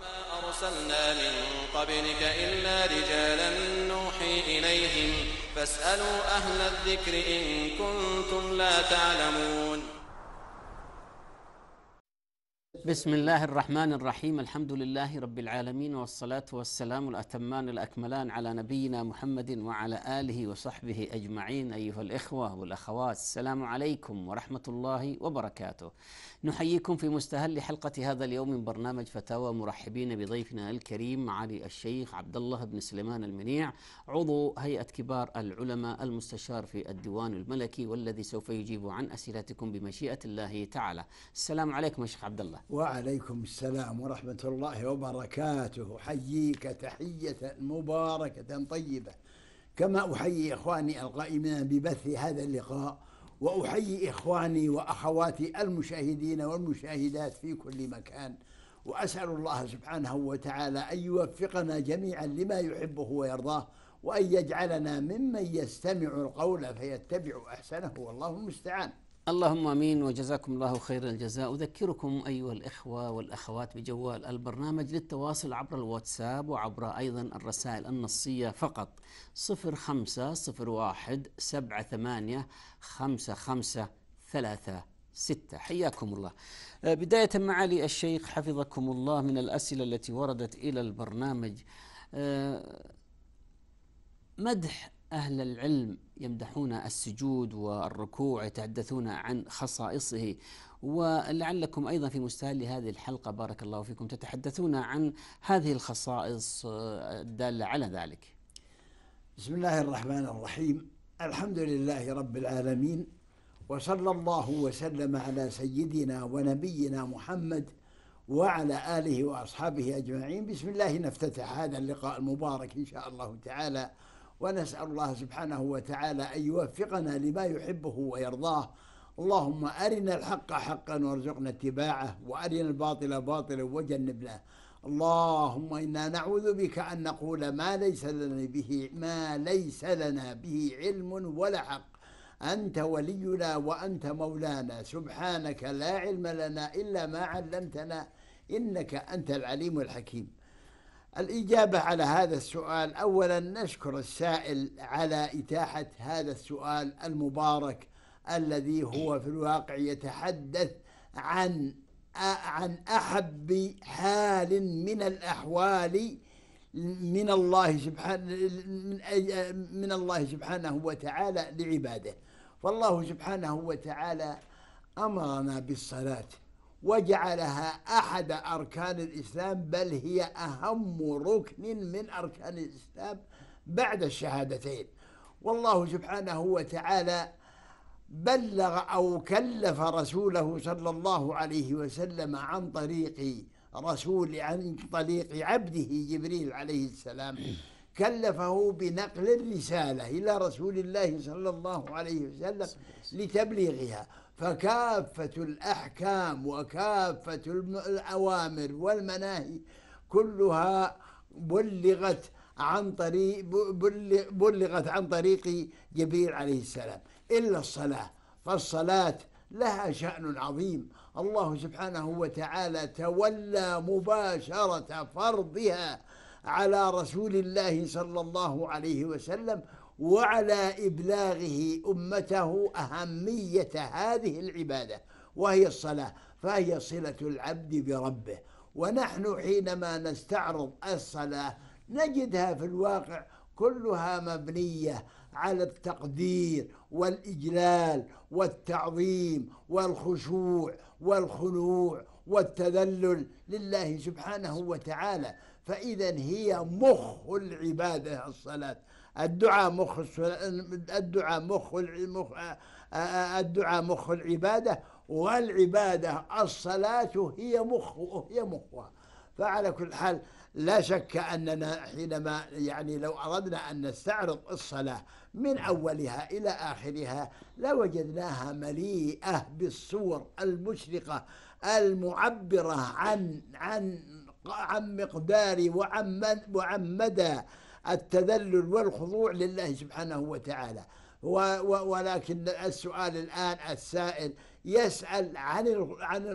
وما أرسلنا من قبلك إلا رجالا نوحي إليهم فاسألوا أهل الذكر إن كنتم لا تعلمون بسم الله الرحمن الرحيم الحمد لله رب العالمين والصلاة والسلام الأتمان الأكملان على نبينا محمد وعلى آله وصحبه أجمعين أيها الإخوة والأخوات السلام عليكم ورحمة الله وبركاته نحييكم في مستهل حلقة هذا اليوم من برنامج فتاوى مرحبين بضيفنا الكريم معالي الشيخ عبد الله بن سليمان المنيع عضو هيئة كبار العلماء المستشار في الديوان الملكي والذي سوف يجيب عن أسئلتكم بمشيئة الله تعالى السلام عليكم يا شيخ عبد الله وعليكم السلام ورحمة الله وبركاته حييك تحية مباركة طيبة كما أحيي إخواني القائمين ببث هذا اللقاء وأحيي إخواني وأخواتي المشاهدين والمشاهدات في كل مكان وأسأل الله سبحانه وتعالى أن يوفقنا جميعا لما يحبه ويرضاه وأن يجعلنا ممن يستمع القول فيتبع أحسنه والله المستعان اللهم امين وجزاكم الله خير الجزاء اذكركم ايها الاخوه والاخوات بجوال البرنامج للتواصل عبر الواتساب وعبر ايضا الرسائل النصيه فقط 0501 78 5536 ستة حياكم الله آه، بداية معالي الشيخ حفظكم الله من الأسئلة التي وردت إلى البرنامج آه، مدح أهل العلم يمدحون السجود والركوع يتحدثون عن خصائصه ولعلكم أيضا في مستهل هذه الحلقة بارك الله فيكم تتحدثون عن هذه الخصائص الدالة آه، على ذلك بسم الله الرحمن الرحيم الحمد لله رب العالمين وصلى الله وسلم على سيدنا ونبينا محمد وعلى آله وأصحابه أجمعين بسم الله نفتتح هذا اللقاء المبارك إن شاء الله تعالى ونسأل الله سبحانه وتعالى أن يوفقنا لما يحبه ويرضاه اللهم أرنا الحق حقا وارزقنا اتباعه وأرنا الباطل باطلا وجنبنا اللهم إنا نعوذ بك أن نقول ما ليس لنا به ما ليس لنا به علم ولا حق أنت ولينا وأنت مولانا سبحانك لا علم لنا إلا ما علمتنا إنك أنت العليم الحكيم الإجابة على هذا السؤال أولا نشكر السائل على إتاحة هذا السؤال المبارك الذي هو في الواقع يتحدث عن عن أحب حال من الأحوال من الله سبحانه من الله سبحانه وتعالى لعباده فالله سبحانه وتعالى أمرنا بالصلاة وجعلها أحد أركان الإسلام بل هي أهم ركن من أركان الإسلام بعد الشهادتين والله سبحانه وتعالى بلغ أو كلف رسوله صلى الله عليه وسلم عن طريق رسول عن طريق عبده جبريل عليه السلام كلفه بنقل الرسالة إلى رسول الله صلى الله عليه وسلم لتبليغها فكافة الأحكام وكافة الأوامر والمناهي كلها بلغت عن طريق بلغت عن طريق جبريل عليه السلام إلا الصلاة فالصلاة لها شأن عظيم الله سبحانه وتعالى تولى مباشرة فرضها على رسول الله صلى الله عليه وسلم وعلى إبلاغه أمته أهمية هذه العبادة وهي الصلاة فهي صلة العبد بربه ونحن حينما نستعرض الصلاة نجدها في الواقع كلها مبنية على التقدير والإجلال والتعظيم والخشوع والخنوع والتذلل لله سبحانه وتعالى فإذا هي مخ العبادة الصلاة الدعاء مخ الدعاء مخ آه، آه، الدعاء مخ العبادة والعبادة الصلاة هي مخ هي مخها فعلى كل حال لا شك أننا حينما يعني لو أردنا أن نستعرض الصلاة من أولها إلى آخرها لوجدناها مليئة بالصور المشرقة المعبرة عن عن عن مقدار وعن وعن مدى التذلل والخضوع لله سبحانه وتعالى ولكن السؤال الآن السائل يسأل عن عن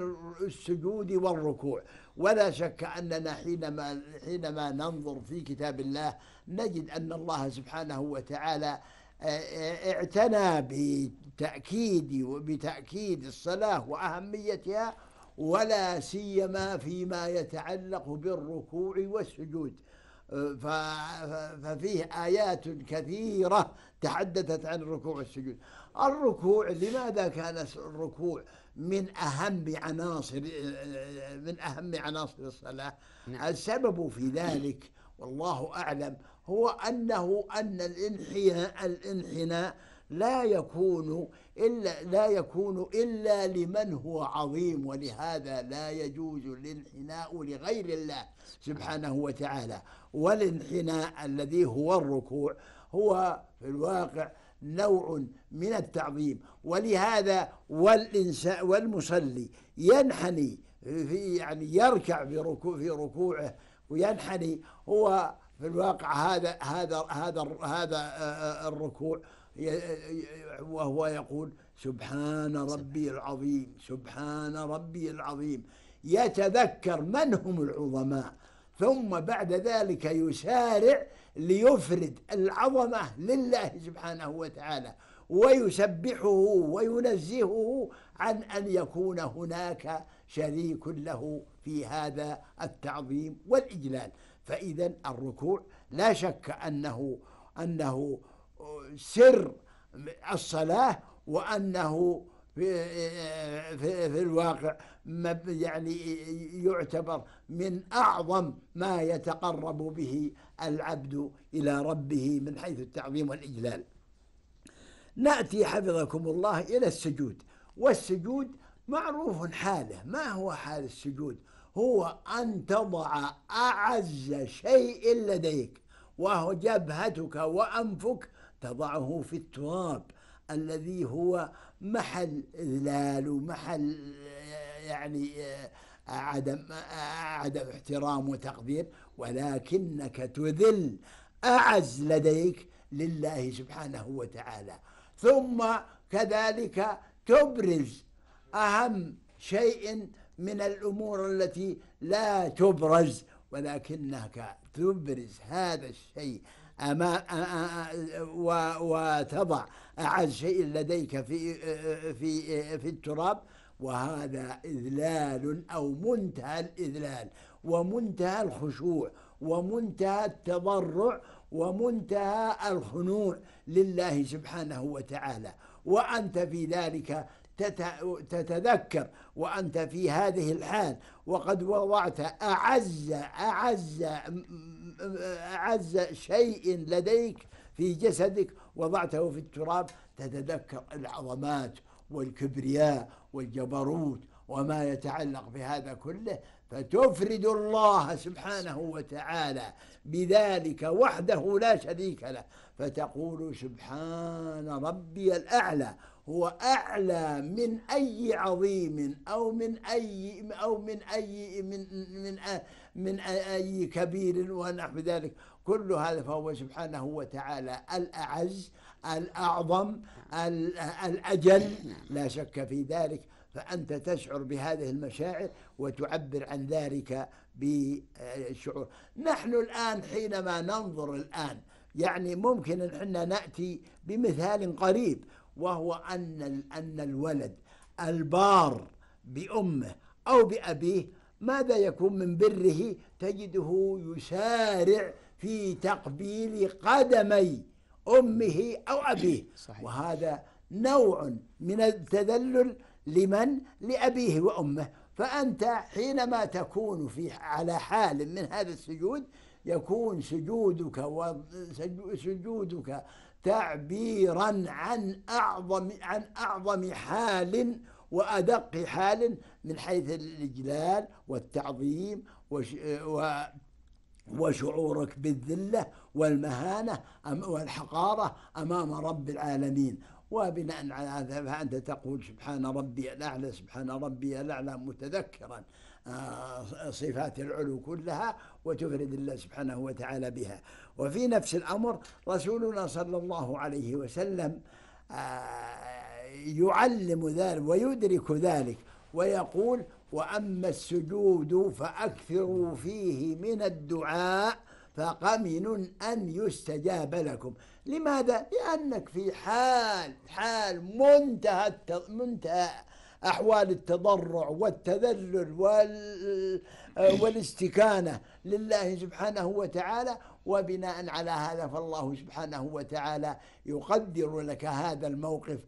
السجود والركوع ولا شك أننا حينما حينما ننظر في كتاب الله نجد أن الله سبحانه وتعالى آه، آه، اعتنى بتأكيد وبتأكيد الصلاة وأهميتها ولا سيما فيما يتعلق بالركوع والسجود ففيه آيات كثيرة تحدثت عن الركوع والسجود الركوع لماذا كان الركوع من أهم عناصر من أهم عناصر الصلاة نعم. السبب في ذلك والله أعلم هو أنه أن الانحناء الانحناء لا يكون إلا لا يكون إلا لمن هو عظيم ولهذا لا يجوز الانحناء لغير الله سبحانه وتعالى والانحناء الذي هو الركوع هو في الواقع نوع من التعظيم ولهذا والإنسان والمصلي ينحني في يعني يركع في ركوع في ركوعه وينحني هو في الواقع هذا هذا هذا هذا آه، آه، الركوع وهو يقول سبحان ربي العظيم سبحان ربي العظيم يتذكر من هم العظماء ثم بعد ذلك يسارع ليفرد العظمة لله سبحانه وتعالى ويسبحه وينزهه عن أن يكون هناك شريك له في هذا التعظيم والإجلال فإذا الركوع لا شك أنه أنه سر الصلاة وأنه في, في, في الواقع يعني يعتبر من أعظم ما يتقرب به العبد إلى ربه من حيث التعظيم والإجلال نأتي حفظكم الله إلى السجود والسجود معروف حاله ما هو حال السجود هو أن تضع أعز شيء لديك وهو جبهتك وأنفك تضعه في التراب الذي هو محل إذلال ومحل يعني عدم عدم احترام وتقدير ولكنك تذل أعز لديك لله سبحانه وتعالى ثم كذلك تبرز أهم شيء من الأمور التي لا تبرز ولكنك تبرز هذا الشيء أما وتضع أعز شيء لديك في في في التراب وهذا إذلال أو منتهى الإذلال ومنتهى الخشوع ومنتهى التضرع ومنتهى الخنوع لله سبحانه وتعالى وأنت في ذلك تتذكر وأنت في هذه الحال وقد وضعت أعز أعز أعز شيء لديك في جسدك وضعته في التراب تتذكر العظمات والكبرياء والجبروت وما يتعلق بهذا كله فتفرد الله سبحانه وتعالى بذلك وحده لا شريك له فتقول سبحان ربي الأعلى هو أعلى من أي عظيم أو من أي أو من أي من من من أي كبير ونحو ذلك كل هذا فهو سبحانه وتعالى الأعز الأعظم الأجل لا شك في ذلك فأنت تشعر بهذه المشاعر وتعبر عن ذلك بالشعور نحن الآن حينما ننظر الآن يعني ممكن أن نأتي بمثال قريب وهو أن أن الولد البار بأمه أو بأبيه ماذا يكون من بره تجده يسارع في تقبيل قدمي أمه أو أبيه صحيح. وهذا نوع من التذلل لمن لأبيه وأمه فأنت حينما تكون في على حال من هذا السجود يكون سجودك وسجودك تعبيرا عن أعظم عن أعظم حال وأدق حال من حيث الإجلال والتعظيم وش و وشعورك بالذلة والمهانة والحقارة أمام رب العالمين وبناء على هذا فأنت تقول سبحان ربي الأعلى سبحان ربي الأعلى متذكرا آه، صفات العلو كلها وتفرد الله سبحانه وتعالى بها وفي نفس الأمر رسولنا صلى الله عليه وسلم آه، يعلم ذلك ويدرك ذلك ويقول وأما السجود فأكثروا فيه من الدعاء فقمن أن يستجاب لكم لماذا؟ لأنك في حال حال منتهى منتهى أحوال التضرع والتذلل آه، والاستكانة لله سبحانه وتعالى وبناء على هذا فالله سبحانه وتعالى يقدر لك هذا الموقف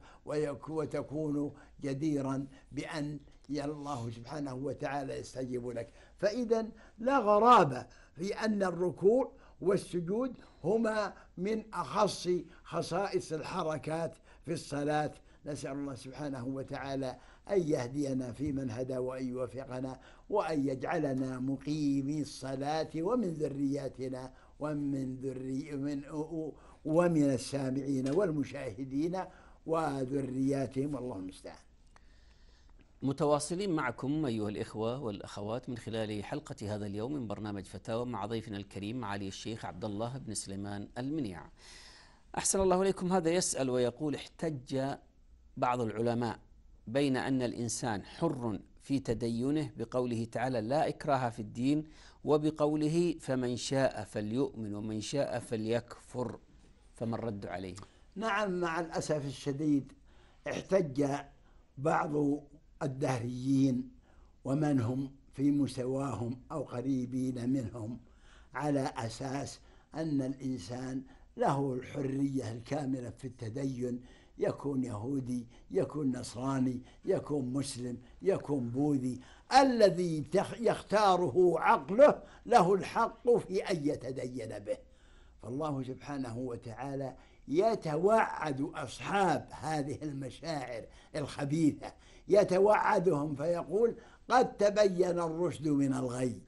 وتكون جديرا بأن الله سبحانه وتعالى يستجيب لك فإذا لا غرابة في أن الركوع والسجود هما من أخص خصائص الحركات في الصلاة نسأل الله سبحانه وتعالى أن يهدينا في من هدى وأن يوفقنا وأن يجعلنا مقيمي الصلاة ومن ذرياتنا ومن ذري من ومن السامعين والمشاهدين وذرياتهم والله المستعان متواصلين معكم أيها الإخوة والأخوات من خلال حلقة هذا اليوم من برنامج فتاوى مع ضيفنا الكريم معالي الشيخ عبد الله بن سليمان المنيع أحسن الله إليكم هذا يسأل ويقول احتج بعض العلماء بين أن الإنسان حر في تدينه بقوله تعالى لا إكراه في الدين وبقوله فمن شاء فليؤمن ومن شاء فليكفر فما الرد عليه؟ نعم مع الأسف الشديد احتج بعض الدهريين ومن هم في مساواهم أو قريبين منهم على أساس أن الإنسان له الحرية الكاملة في التدين يكون يهودي يكون نصراني يكون مسلم يكون بوذي الذي يختاره عقله له الحق في أن يتدين به فالله سبحانه وتعالى يتوعد أصحاب هذه المشاعر الخبيثة يتوعدهم فيقول قد تبين الرشد من الغي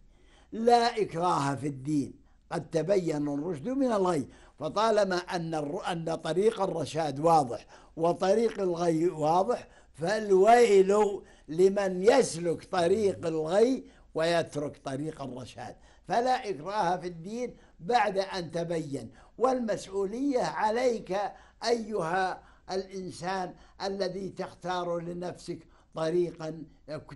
لا إكراه في الدين قد تبين الرشد من الغي فطالما أن أن طريق الرشاد واضح وطريق الغي واضح فالويل لمن يسلك طريق الغي ويترك طريق الرشاد فلا إكراه في الدين بعد أن تبين والمسؤولية عليك أيها الإنسان الذي تختار لنفسك طريقا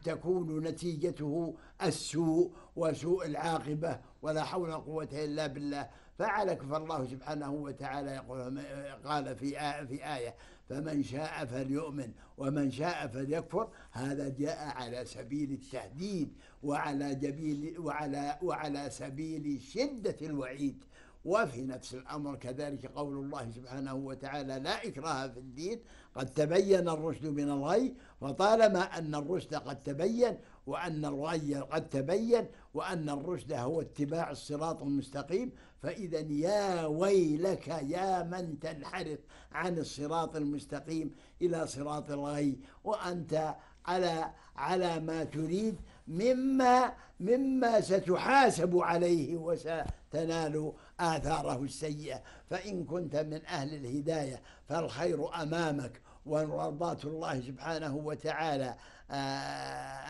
تكون نتيجته السوء وسوء العاقبة ولا حول ولا قوة إلا بالله فعلك فالله سبحانه وتعالى يقول قال في آية في آية فمن شاء فليؤمن ومن شاء فليكفر هذا جاء على سبيل التهديد وعلى جبيل وعلى وعلى سبيل شدة الوعيد وفي نفس الأمر كذلك قول الله سبحانه وتعالى لا إكراه في الدين قد تبين الرشد من الغي فطالما أن الرشد قد تبين وأن الغي قد تبين وأن الرشد هو اتباع الصراط المستقيم فإذا يا ويلك يا من تنحرف عن الصراط المستقيم إلى صراط الغي وأنت على على ما تريد مما مما ستحاسب عليه وستنال آثاره السيئة فإن كنت من أهل الهداية فالخير أمامك ومرضات الله سبحانه وتعالى آه،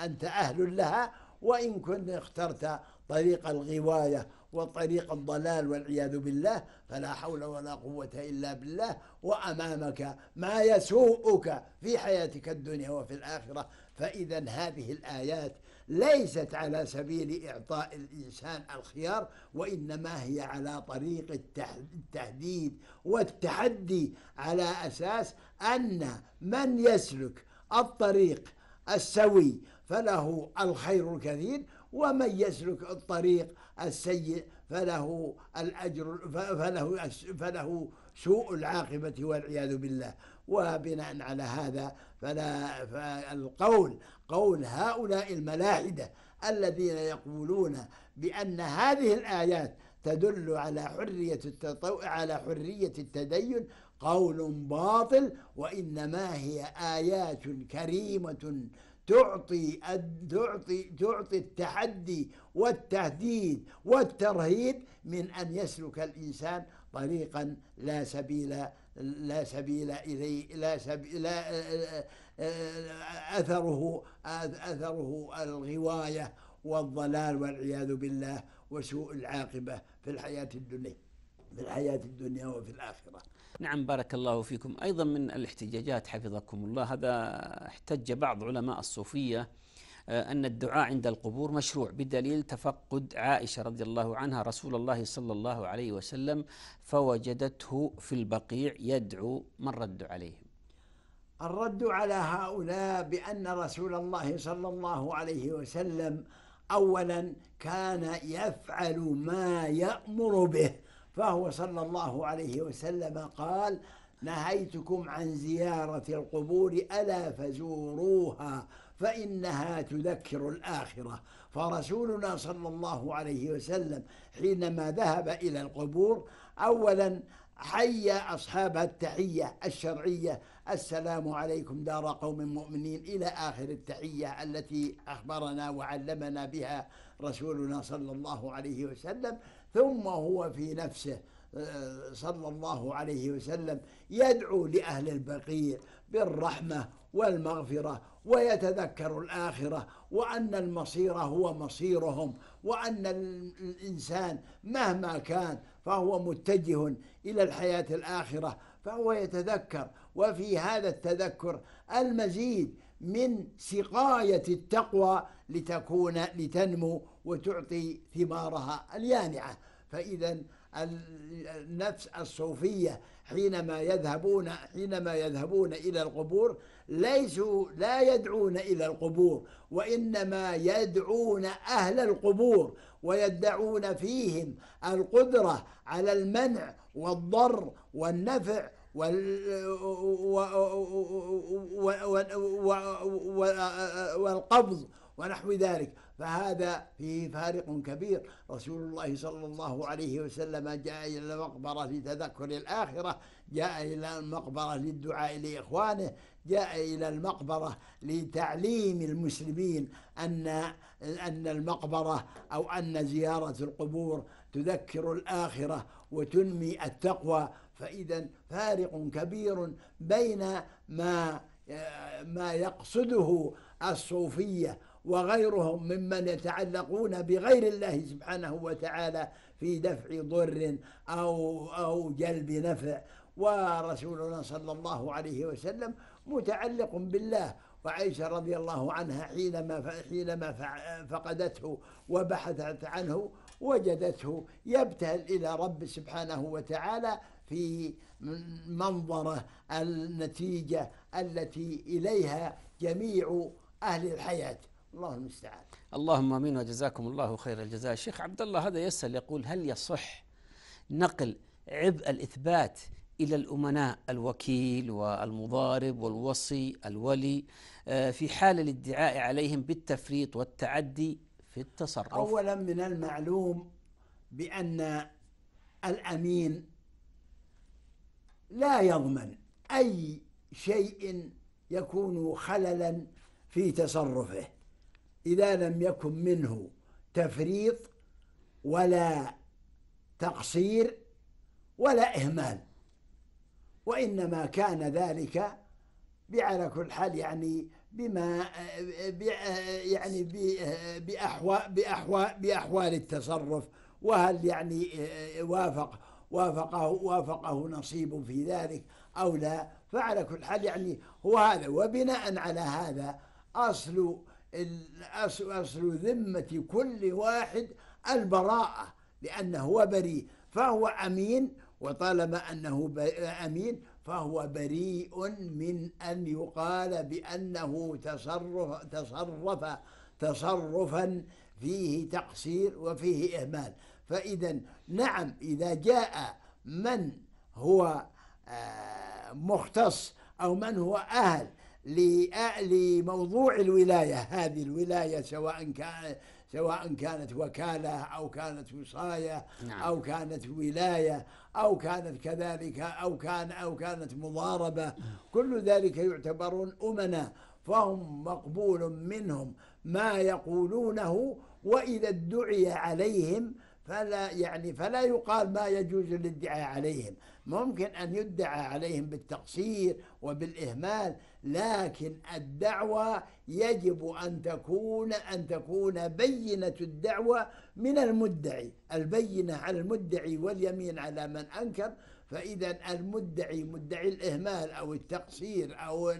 أنت أهل لها وإن كنت اخترت طريق الغواية وطريق الضلال والعياذ بالله فلا حول ولا قوة إلا بالله وأمامك ما يسوءك في حياتك الدنيا وفي الآخرة فإذا هذه الآيات ليست على سبيل إعطاء الإنسان الخيار وإنما هي على طريق التهديد والتحدي على أساس أن من يسلك الطريق السوي فله الخير الكثير ومن يسلك الطريق السيء فله الأجر فله فله سوء العاقبة والعياذ بالله وبناء على هذا فلا فالقول قول هؤلاء الملاحدة الذين يقولون بأن هذه الآيات تدل على حرية التطوع على حرية التدين قول باطل وإنما هي آيات كريمة تعطي تعطي تعطي التحدي والتهديد والترهيب من أن يسلك الإنسان طريقا لا سبيل لا سبيل إليه لا سبيل لا آه، آه، آه، أثره أثره الغواية والضلال والعياذ بالله وسوء العاقبة في الحياة الدنيا في الحياة الدنيا وفي الآخرة نعم بارك الله فيكم أيضا من الاحتجاجات حفظكم الله هذا احتج بعض علماء الصوفية آه، أن الدعاء عند القبور مشروع بدليل تفقد عائشة رضي الله عنها رسول الله صلى الله عليه وسلم فوجدته في البقيع يدعو من رد عليهم الرد على هؤلاء بأن رسول الله صلى الله عليه وسلم أولا كان يفعل ما يأمر به فهو صلى الله عليه وسلم قال نهيتكم عن زيارة القبور ألا فزوروها فإنها تذكر الآخرة فرسولنا صلى الله عليه وسلم حينما ذهب إلى القبور أولا حي أصحاب التحية الشرعية السلام عليكم دار قوم مؤمنين إلى آخر التحية التي أخبرنا وعلمنا بها رسولنا صلى الله عليه وسلم ثم هو في نفسه آه، صلى الله عليه وسلم يدعو لأهل البقيع بالرحمة والمغفرة ويتذكر الآخرة وأن المصير هو مصيرهم وأن الإنسان مهما كان فهو متجه إلى الحياة الآخرة فهو يتذكر وفي هذا التذكر المزيد من سقاية التقوى لتكون لتنمو وتعطي ثمارها اليانعة فإذا النفس الصوفية حينما يذهبون حينما يذهبون إلى القبور ليسوا لا يدعون إلى القبور وإنما يدعون أهل القبور ويدعون فيهم القدرة على المنع والضر والنفع والقبض ونحو ذلك فهذا فيه فارق كبير رسول الله صلى الله عليه وسلم جاء إلى المقبرة في تذكر الآخرة جاء إلى المقبرة للدعاء لإخوانه جاء إلى المقبرة لتعليم المسلمين أن أن المقبرة أو أن زيارة القبور تذكر الآخرة وتنمي التقوى فإذا فارق كبير بين ما ما يقصده الصوفية وغيرهم ممن يتعلقون بغير الله سبحانه وتعالى في دفع ضر أو أو جلب نفع ورسولنا صلى الله عليه وسلم متعلق بالله وعائشة رضي الله عنها حينما حينما فقدته وبحثت عنه وجدته يبتهل إلى رب سبحانه وتعالى في منظره النتيجة التي إليها جميع أهل الحياة الله المستعان اللهم امين وجزاكم الله خير الجزاء الشيخ عبد الله هذا يسأل يقول هل يصح نقل عبء الإثبات إلى الأمناء الوكيل والمضارب والوصي الولي آه، في حال الادعاء عليهم بالتفريط والتعدي في التصرف أولا من المعلوم بأن الأمين لا يضمن أي شيء يكون خللا في تصرفه إذا لم يكن منه تفريط ولا تقصير ولا إهمال وإنما كان ذلك بعلى كل حال يعني بما يعني بأحوال, بأحوال, بأحوال التصرف وهل يعني وافق وافقه وافقه نصيب في ذلك أو لا فعلى كل حال يعني هو هذا وبناء على هذا أصل أصل ذمة كل واحد البراءة لأنه هو بريء فهو أمين وطالما أنه أمين فهو بريء من أن يقال بأنه تصرف تصرف تصرفا فيه تقصير وفيه إهمال فإذا نعم إذا جاء من هو آه، مختص أو من هو أهل لموضوع الولاية هذه الولاية سواء كان سواء كانت وكالة أو كانت وصاية نعم. أو كانت ولاية أو كانت كذلك أو كان أو كانت مضاربة كل ذلك يعتبرون أمنا فهم مقبول منهم ما يقولونه وإذا ادعي عليهم فلا يعني فلا يقال ما يجوز الادعاء عليهم ممكن أن يدعى عليهم بالتقصير وبالإهمال لكن الدعوة يجب أن تكون أن تكون بينة الدعوة من المدعي البينة على المدعي واليمين على من أنكر فإذا المدعي مدعي الإهمال أو التقصير أو أو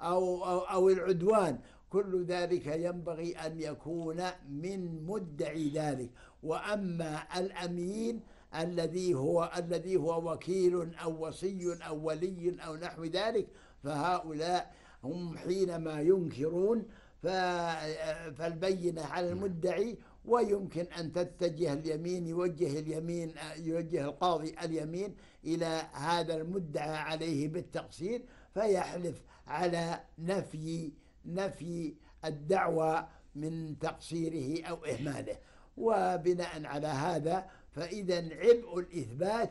أو, أو العدوان كل ذلك ينبغي أن يكون من مدعي ذلك واما الامين الذي هو الذي هو وكيل او وصي او ولي او نحو ذلك فهؤلاء هم حينما ينكرون فالبينة على نعم. المدعي ويمكن أن تتجه اليمين يوجه اليمين يوجه القاضي اليمين إلى هذا المدعى عليه بالتقصير فيحلف على نفي نفي الدعوى من تقصيره أو إهماله وبناء على هذا فإذا عبء الإثبات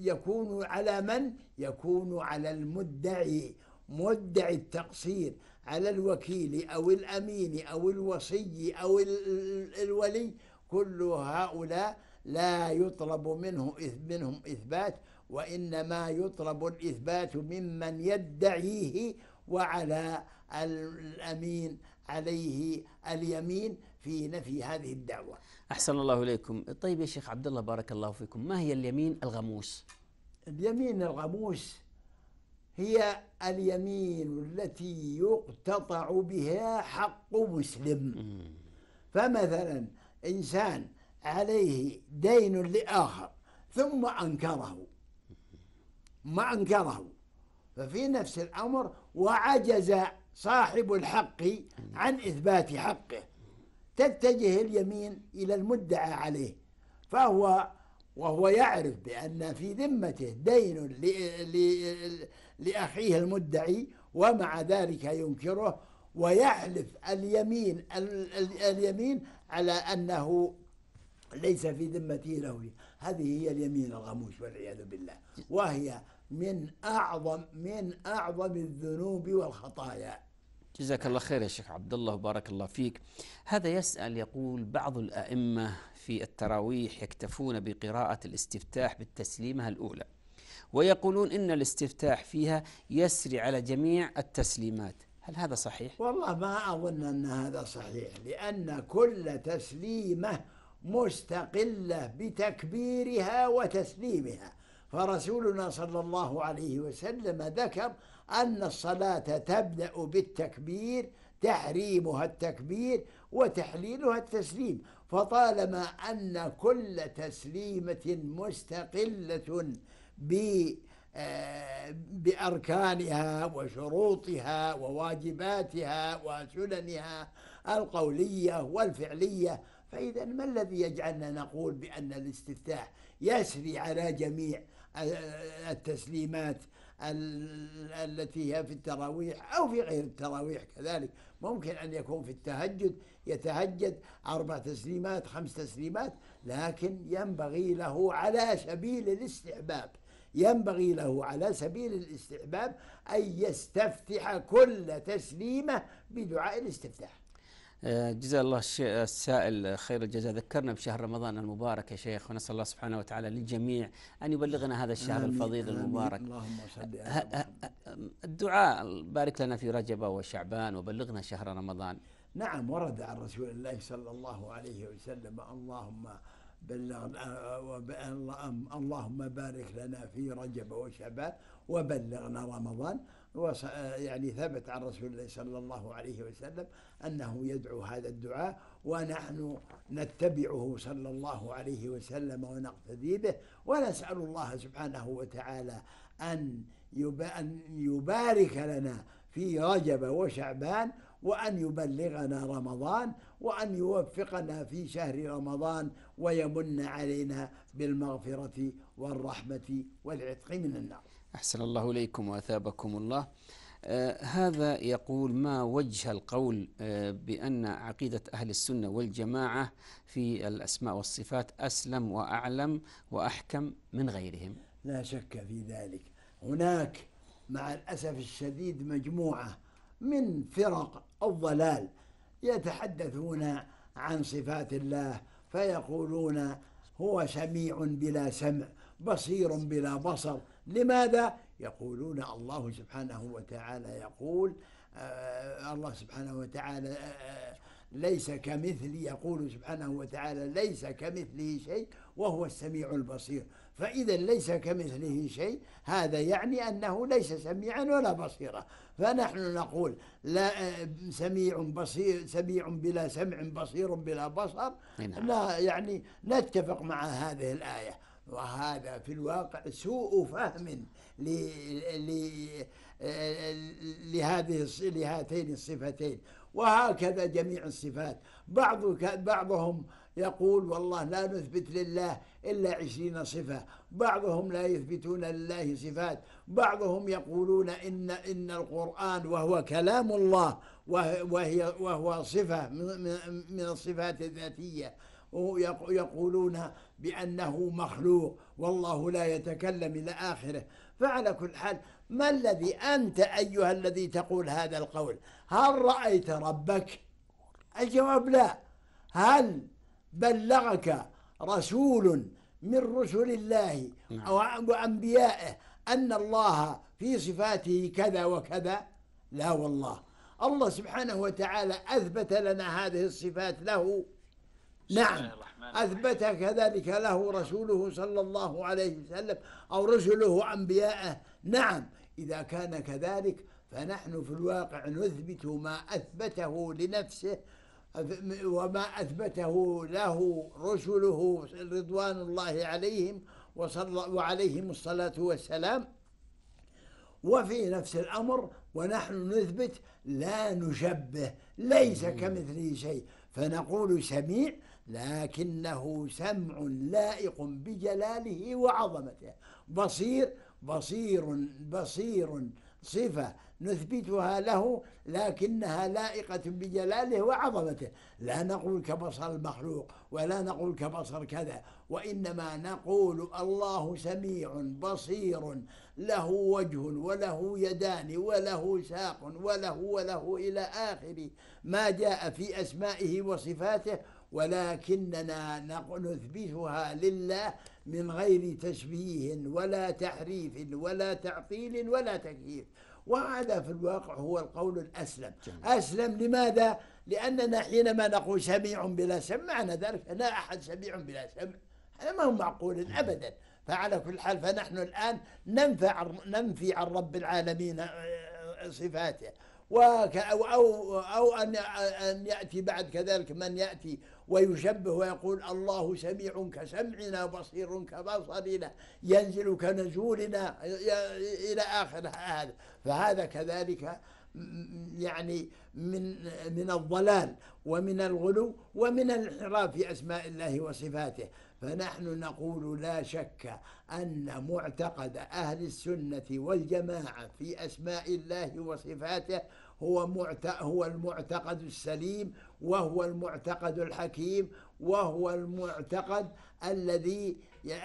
يكون على من؟ يكون على المدعي مدعي التقصير على الوكيل أو الأمين أو الوصي أو الولي كل هؤلاء لا يطلب منه منهم إثبات وإنما يطلب الإثبات ممن يدعيه وعلى الأمين عليه اليمين في نفي هذه الدعوة أحسن الله إليكم طيب يا شيخ عبد الله بارك الله فيكم ما هي اليمين الغموس اليمين الغموس هي اليمين التي يقتطع بها حق مسلم فمثلا إنسان عليه دين لآخر ثم أنكره ما أنكره ففي نفس الأمر وعجز صاحب الحق عن إثبات حقه تتجه اليمين إلى المدعى عليه فهو وهو يعرف بأن في ذمته دين لأخيه المدعي ومع ذلك ينكره ويحلف اليمين اليمين على أنه ليس في ذمته له هذه هي اليمين الغموش والعياذ بالله وهي من أعظم من أعظم الذنوب والخطايا جزاك الله خير يا شيخ عبد الله وبارك الله فيك هذا يسأل يقول بعض الأئمة في التراويح يكتفون بقراءة الاستفتاح بالتسليمة الأولى ويقولون إن الاستفتاح فيها يسري على جميع التسليمات هل هذا صحيح؟ والله ما أظن أن هذا صحيح لأن كل تسليمة مستقلة بتكبيرها وتسليمها فرسولنا صلى الله عليه وسلم ذكر أن الصلاة تبدأ بالتكبير تحريمها التكبير وتحليلها التسليم فطالما أن كل تسليمة مستقلة آه، بأركانها وشروطها وواجباتها وسننها القولية والفعلية فإذا ما الذي يجعلنا نقول بأن الاستفتاح يسري على جميع آه، التسليمات التي هي في التراويح أو في غير التراويح كذلك ممكن أن يكون في التهجد يتهجد أربع تسليمات خمس تسليمات لكن ينبغي له على سبيل الاستحباب ينبغي له على سبيل الاستحباب أن يستفتح كل تسليمة بدعاء الاستفتاح جزا الله السائل خير الجزاء ذكرنا بشهر رمضان المبارك يا شيخ ونسأل الله سبحانه وتعالى للجميع أن يبلغنا هذا الشهر آمين الفضيل آمين المبارك اللهم صل على الدعاء بارك لنا في رجب وشعبان وبلغنا شهر رمضان نعم ورد عن رسول الله صلى الله عليه وسلم اللهم بلغنا آه، اللهم بارك لنا في رجب وشعبان وبلغنا رمضان آه، يعني ثبت عن رسول الله صلى الله عليه وسلم أنه يدعو هذا الدعاء ونحن نتبعه صلى الله عليه وسلم ونقتدي به ونسأل الله سبحانه وتعالى أن يبارك لنا في رجب وشعبان وأن يبلغنا رمضان وأن يوفقنا في شهر رمضان ويمن علينا بالمغفرة والرحمة والعتق من النار أحسن الله إليكم وأثابكم الله آه هذا يقول ما وجه القول آه بأن عقيدة أهل السنة والجماعة في الأسماء والصفات أسلم وأعلم وأحكم من غيرهم لا شك في ذلك هناك مع الأسف الشديد مجموعة من فرق الضلال يتحدثون عن صفات الله فيقولون هو سميع بلا سمع بصير بلا بصر لماذا؟ يقولون الله سبحانه وتعالى يقول آه، الله سبحانه وتعالى آه، آه، ليس كمثلي يقول سبحانه وتعالى ليس كمثله شيء وهو السميع البصير فإذا ليس كمثله شيء هذا يعني أنه ليس سميعا ولا بصيرا فنحن نقول لا سميع بصير سميع بلا سمع بصير بلا بصر نعم. لا يعني نتفق مع هذه الآية وهذا في الواقع سوء فهم لهذه لهاتين الصفتين وهكذا جميع الصفات بعض بعضهم يقول والله لا نثبت لله إلا عشرين صفة بعضهم لا يثبتون لله صفات بعضهم يقولون إن, إن القرآن وهو كلام الله وهي وهو صفة من الصفات الذاتية يقولون بأنه مخلوق والله لا يتكلم إلى آخره فعلى كل حال ما الذي أنت أيها الذي تقول هذا القول هل رأيت ربك الجواب لا هل بلغك رسول من رسل الله نعم. أو أنبيائه أن الله في صفاته كذا وكذا لا والله الله سبحانه وتعالى أثبت لنا هذه الصفات له نعم أثبت كذلك له رسوله صلى الله عليه وسلم أو رسله أنبياءه نعم إذا كان كذلك فنحن في الواقع نثبت ما أثبته لنفسه وما أثبته له رسله رضوان الله عليهم وصلى وعليهم الصلاة والسلام وفي نفس الأمر ونحن نثبت لا نشبه ليس كمثله شيء فنقول سميع لكنه سمع لائق بجلاله وعظمته بصير بصير بصير صفة نثبتها له لكنها لائقة بجلاله وعظمته لا نقول كبصر المخلوق ولا نقول كبصر كذا وإنما نقول الله سميع بصير له وجه وله يدان وله ساق وله وله إلى آخر ما جاء في أسمائه وصفاته ولكننا نثبتها لله من غير تشبيه ولا تحريف ولا تعطيل ولا تكييف وهذا في الواقع هو القول الأسلم جميل. أسلم لماذا؟ لأننا حينما نقول سميع بلا سمع معنى ذلك لا أحد سميع بلا سمع هذا ما هو معقول أبدا فعلى كل حال فنحن الآن ننفع ننفي عن رب العالمين آه، آه، صفاته أو, أو, أو أن, أن يأتي بعد كذلك من يأتي ويشبه ويقول الله سميع كسمعنا بصير كبصرنا ينزل كنزولنا إلى آخر هذا فهذا كذلك يعني من من الضلال ومن الغلو ومن الانحراف في أسماء الله وصفاته فنحن نقول لا شك أن معتقد أهل السنة والجماعة في أسماء الله وصفاته هو هو المعتقد السليم وهو المعتقد الحكيم وهو المعتقد الذي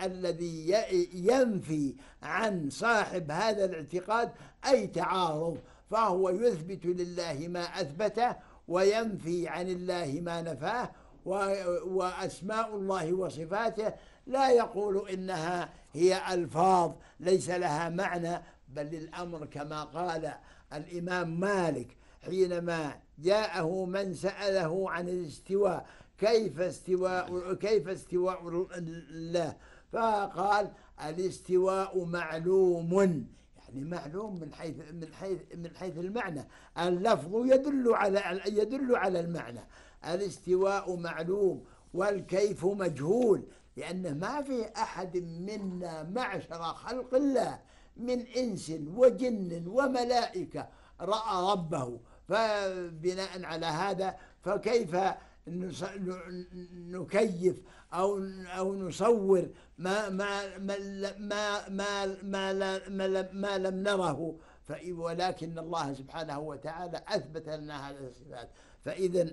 الذي ينفي عن صاحب هذا الاعتقاد أي تعارض فهو يثبت لله ما أثبته وينفي عن الله ما نفاه وأسماء الله وصفاته لا يقول إنها هي ألفاظ ليس لها معنى بل الأمر كما قال الإمام مالك حينما جاءه من سأله عن الاستواء كيف استواء كيف استواء الله فقال الاستواء معلوم يعني معلوم من حيث من حيث من حيث المعنى اللفظ يدل على يدل على المعنى الاستواء معلوم والكيف مجهول لأنه ما في أحد منا معشر خلق الله من إنس وجن وملائكة رأى ربه فبناء على هذا فكيف نكيف أو أو نصور ما ما ما ما ما ما, ما, ما لم نره ولكن الله سبحانه وتعالى أثبت لنا هذه الصفات فإذا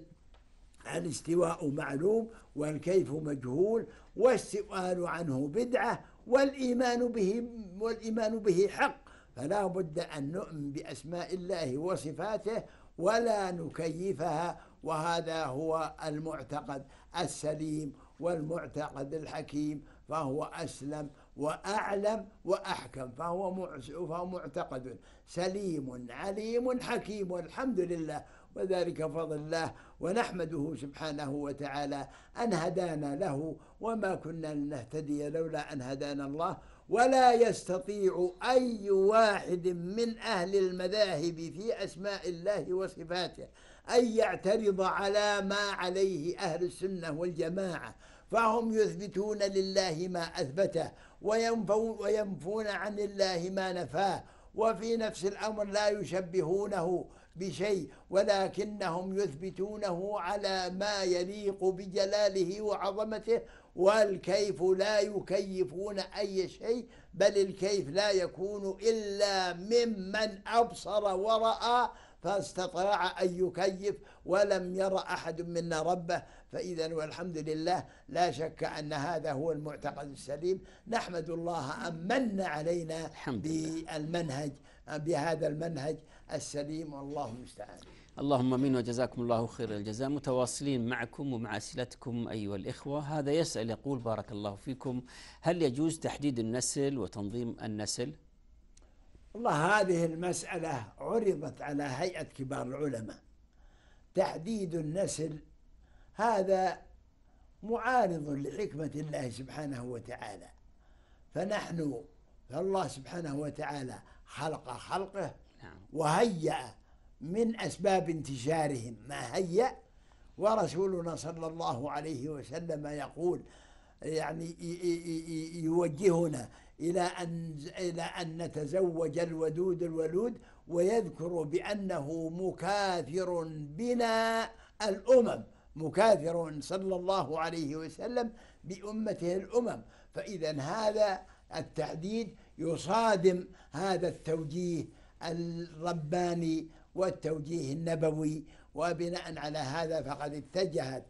الاستواء معلوم والكيف مجهول والسؤال عنه بدعة والإيمان به والإيمان به حق فلا بد أن نؤمن بأسماء الله وصفاته ولا نكيفها وهذا هو المعتقد السليم والمعتقد الحكيم فهو أسلم وأعلم وأحكم فهو معتقد سليم عليم حكيم والحمد لله وذلك فضل الله ونحمده سبحانه وتعالى أن هدانا له وما كنا لنهتدي لولا أن هدانا الله ولا يستطيع أي واحد من أهل المذاهب في أسماء الله وصفاته أن يعترض على ما عليه أهل السنة والجماعة فهم يثبتون لله ما أثبته وينفون عن الله ما نفاه وفي نفس الأمر لا يشبهونه بشيء ولكنهم يثبتونه على ما يليق بجلاله وعظمته والكيف لا يكيفون أي شيء بل الكيف لا يكون إلا ممن أبصر ورأى فاستطاع أن يكيف ولم يرى أحد منا ربه فإذا والحمد لله لا شك أن هذا هو المعتقد السليم نحمد الله أن من علينا بالمنهج بهذا المنهج السليم والله المستعان اللهم امين وجزاكم الله خير الجزاء متواصلين معكم ومع اسئلتكم ايها الاخوه هذا يسال يقول بارك الله فيكم هل يجوز تحديد النسل وتنظيم النسل؟ والله هذه المساله عرضت على هيئه كبار العلماء تحديد النسل هذا معارض لحكمه الله سبحانه وتعالى فنحن فالله سبحانه وتعالى خلق خلقه وهيأ من أسباب انتشارهم ما هيأ ورسولنا صلى الله عليه وسلم يقول يعني يوجهنا إلى أن إلى أن نتزوج الودود الولود ويذكر بأنه مكاثر بنا الأمم مكاثر صلى الله عليه وسلم بأمته الأمم فإذا هذا التعديد يصادم هذا التوجيه الرباني والتوجيه النبوي وبناء على هذا فقد اتجهت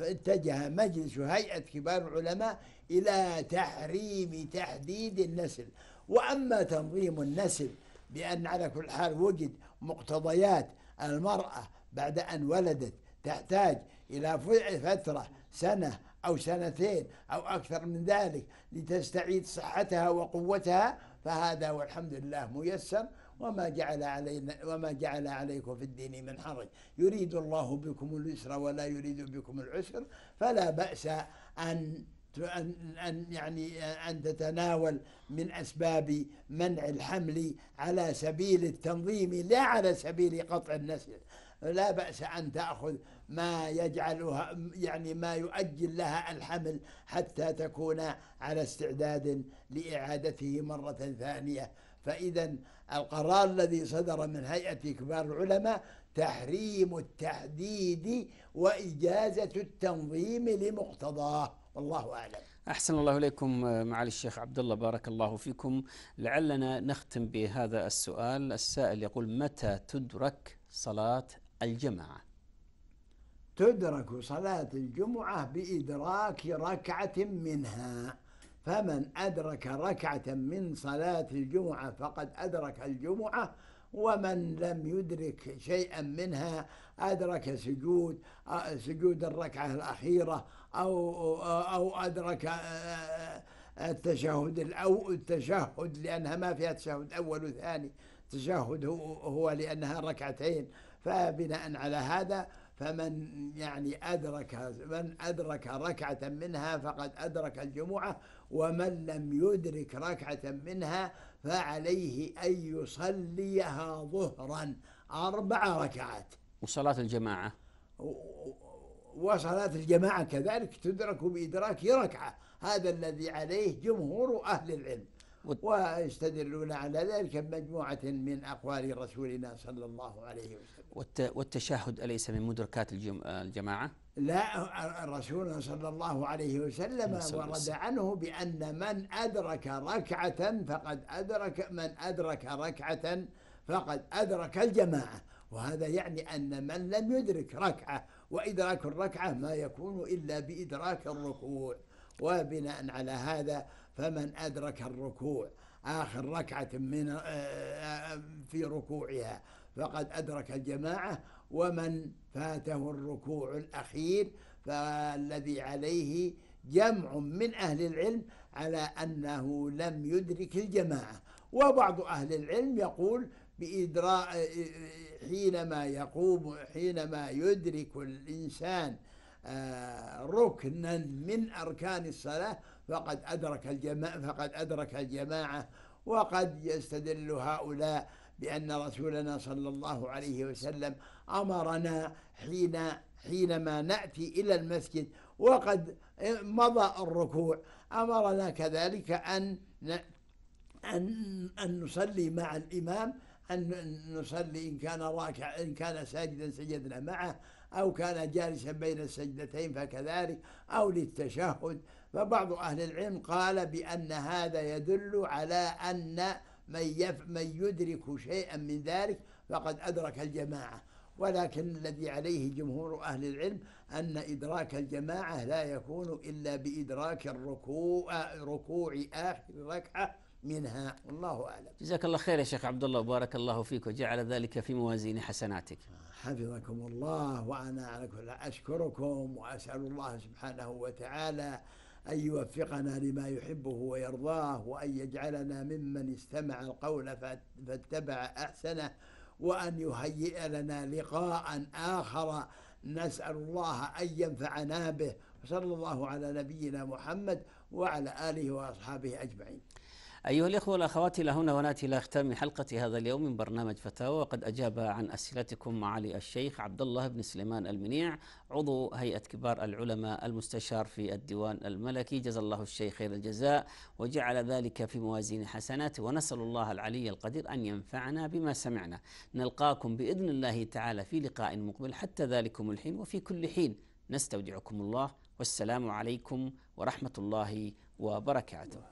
اتجه مجلس هيئة كبار العلماء إلى تحريم تحديد النسل وأما تنظيم النسل بأن على كل حال وجد مقتضيات المرأة بعد أن ولدت تحتاج إلى فترة سنة أو سنتين أو أكثر من ذلك لتستعيد صحتها وقوتها فهذا والحمد لله ميسر وما جعل علينا وما جعل عليكم في الدين من حرج يريد الله بكم اليسر ولا يريد بكم العسر فلا بأس أن أن يعني أن تتناول من أسباب منع الحمل على سبيل التنظيم لا على سبيل قطع النسل لا بأس أن تأخذ ما يجعلها يعني ما يؤجل لها الحمل حتى تكون على استعداد لإعادته مرة ثانية فإذا القرار الذي صدر من هيئة كبار العلماء تحريم التحديد وإجازة التنظيم لمقتضاه والله أعلم أحسن الله إليكم آه، معالي الشيخ عبد الله بارك الله فيكم لعلنا نختم بهذا السؤال السائل يقول متى تدرك صلاة الجماعة تدرك صلاة الجمعة بإدراك ركعة منها فمن أدرك ركعة من صلاة الجمعة فقد أدرك الجمعة ومن لم يدرك شيئا منها أدرك سجود سجود الركعة الأخيرة أو أو أدرك التشهد الأو التشهد لأنها ما فيها تشهد أول وثاني تشهد هو لأنها ركعتين فبناء على هذا فمن يعني أدرك من أدرك ركعة منها فقد أدرك الجمعة ومن لم يدرك ركعة منها فعليه أن يصليها ظهرا أربع ركعات وصلاة الجماعة وصلاة الجماعة كذلك تدرك بإدراك ركعة هذا الذي عليه جمهور أهل العلم ويستدلون على ذلك بمجموعة من أقوال رسولنا صلى الله عليه وسلم والتشهد أليس من مدركات الجماعة؟ لا الرسول صلى الله عليه وسلم ورد عنه بأن من أدرك ركعة فقد أدرك من أدرك ركعة فقد أدرك الجماعة وهذا يعني أن من لم يدرك ركعة وإدراك الركعة ما يكون إلا بإدراك الركوع وبناء على هذا فمن أدرك الركوع آخر ركعة من آه، آه، في ركوعها فقد أدرك الجماعة ومن فاته الركوع الأخير فالذي عليه جمع من أهل العلم على أنه لم يدرك الجماعة وبعض أهل العلم يقول بإدراء آه، حينما يقوم حينما يدرك الإنسان ركنا من أركان الصلاة فقد أدرك الجماعة فقد أدرك الجماعة وقد يستدل هؤلاء بأن رسولنا صلى الله عليه وسلم أمرنا حين حينما نأتي إلى المسجد وقد مضى الركوع أمرنا كذلك أن أن أن نصلي مع الإمام أن نصلي إن كان راكع إن كان ساجدا سجدنا معه أو كان جالسا بين السجدتين فكذلك أو للتشهد فبعض أهل العلم قال بأن هذا يدل على أن من, يف من يدرك شيئا من ذلك فقد أدرك الجماعة ولكن الذي عليه جمهور أهل العلم أن إدراك الجماعة لا يكون إلا بإدراك الركوع ركوع آخر ركعة منها والله أعلم جزاك الله خير يا شيخ عبد الله بارك الله فيك وجعل ذلك في موازين حسناتك حفظكم الله وأنا على كل أشكركم وأسأل الله سبحانه وتعالى أن يوفقنا لما يحبه ويرضاه وأن يجعلنا ممن استمع القول فاتبع أحسنه وأن يهيئ لنا لقاء آخر نسأل الله أن ينفعنا به وصلى الله على نبينا محمد وعلى آله وأصحابه أجمعين أيها الإخوة والأخوات إلى هنا ونأتي إلى ختام حلقة هذا اليوم من برنامج فتاوى وقد أجاب عن أسئلتكم معالي الشيخ عبد الله بن سليمان المنيع عضو هيئة كبار العلماء المستشار في الديوان الملكي جزا الله الشيخ خير الجزاء وجعل ذلك في موازين حسناته ونسأل الله العلي القدير أن ينفعنا بما سمعنا نلقاكم بإذن الله تعالى في لقاء مقبل حتى ذلكم الحين وفي كل حين نستودعكم الله والسلام عليكم ورحمة الله وبركاته